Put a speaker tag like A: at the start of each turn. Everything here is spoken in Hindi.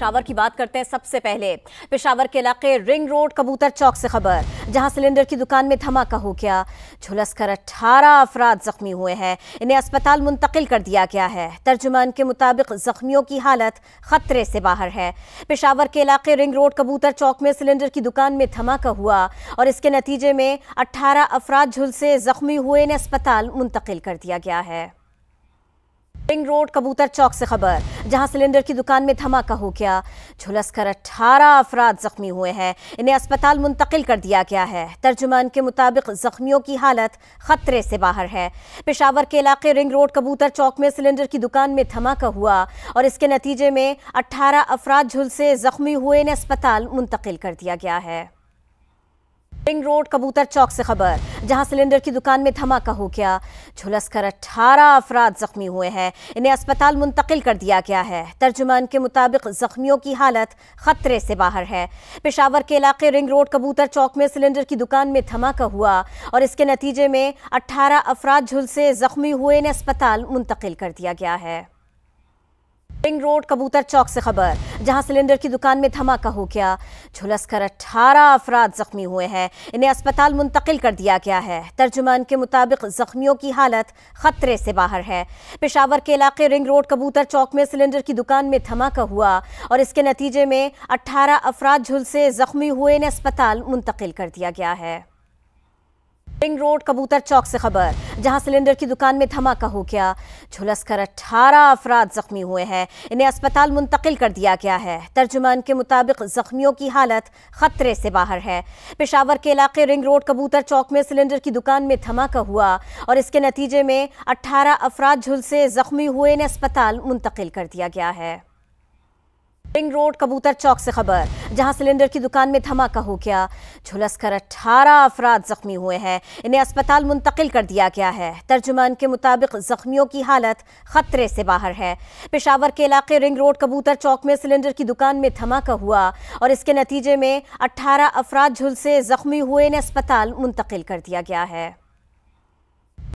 A: पिशावर की बात करते हैं सबसे पहले पेशावर के इलाके रिंग रोड कबूतर चौक से खबर जहां सिलेंडर की दुकान में धमाका हो गया झुलस कर अट्ठारह अफराद जख्मी हुए हैं इन्हें अस्पताल मुंतकिल कर दिया गया है तर्जुमान के मुताबिक जख्मियों की हालत खतरे से बाहर है पेशावर के इलाके रिंग रोड कबूतर चौक में सिलेंडर की दुकान में धमाका हुआ और इसके नतीजे में अट्ठारह अफराद झुलसे जख्मी हुए इन्हें अस्पताल मुंतकिल कर दिया गया है रिंग रोड कबूतर चौक से खबर जहां सिलेंडर की दुकान में धमाका हो गया झुलस कर अठारह अफराद जख्मी हुए हैं इन्हें अस्पताल मुंतकिल कर दिया गया है तर्जुमान के मुताबिक जख्मियों की हालत खतरे से बाहर है पेशावर के इलाके रिंग रोड कबूतर चौक में सिलेंडर की दुकान में धमाका हुआ और इसके नतीजे में अट्ठारह अफराद झुलसे जख्मी हुए इन्हें अस्पताल मुंतकिल कर दिया गया है रिंग रोड कबूतर चौक से खबर जहां सिलेंडर की दुकान में धमाका हो गया झुलस कर अट्ठारह अफराद जख्मी हुए हैं इन्हें अस्पताल मुंतकिल कर दिया गया है तर्जुमान के मुताबिक जख्मियों की हालत खतरे से बाहर है पेशावर के इलाके रिंग रोड कबूतर चौक में सिलेंडर की दुकान में धमाका हुआ और इसके नतीजे में अट्ठारह अफराद झुलसे जख्मी हुए इन्हें अस्पताल मुंतकिल कर दिया गया है रिंग रोड कबूतर चौक से खबर जहां सिलेंडर की दुकान में धमाका हो गया झुलस कर अठारह अफराद जख्मी हुए हैं इन्हें अस्पताल मुंतकिल कर दिया गया है तर्जुमान के मुताबिक जख्मियों की हालत खतरे से बाहर है पेशावर के इलाके रिंग रोड कबूतर चौक में सिलेंडर की दुकान में धमाका हुआ और इसके नतीजे में अट्ठारह अफराद झुलसे जख्मी हुए इन्हें अस्पताल मुंतकिल कर दिया गया है रिंग रोड कबूतर चौक से खबर जहां सिलेंडर की दुकान में धमाका हो गया झुलस कर अट्ठारह अफराद जख्मी हुए हैं इन्हें अस्पताल मुंतकिल कर दिया गया है तर्जुमान के मुताबिक जख्मियों की हालत खतरे से बाहर है पेशावर के इलाके रिंग रोड कबूतर चौक में सिलेंडर की दुकान में धमाका हुआ और इसके नतीजे में अट्ठारह अफराद झुलसे जख्मी हुए इन्हें अस्पताल मुंतकिल कर दिया गया है रिंग रोड कबूतर चौक से खबर जहां सिलेंडर की दुकान में धमाका हो गया झुलसकर 18 अफराद जख्मी हुए हैं इन्हें अस्पताल मुंतकिल कर दिया गया है तर्जुमान के मुताबिक जख्मियों की हालत खतरे से बाहर है पेशावर के इलाके रिंग रोड कबूतर चौक में सिलेंडर की दुकान में धमाका हुआ और इसके नतीजे में अट्ठारह अफराद झुलसे जख्मी हुए इन्हें अस्पताल मुंतकिल कर दिया गया है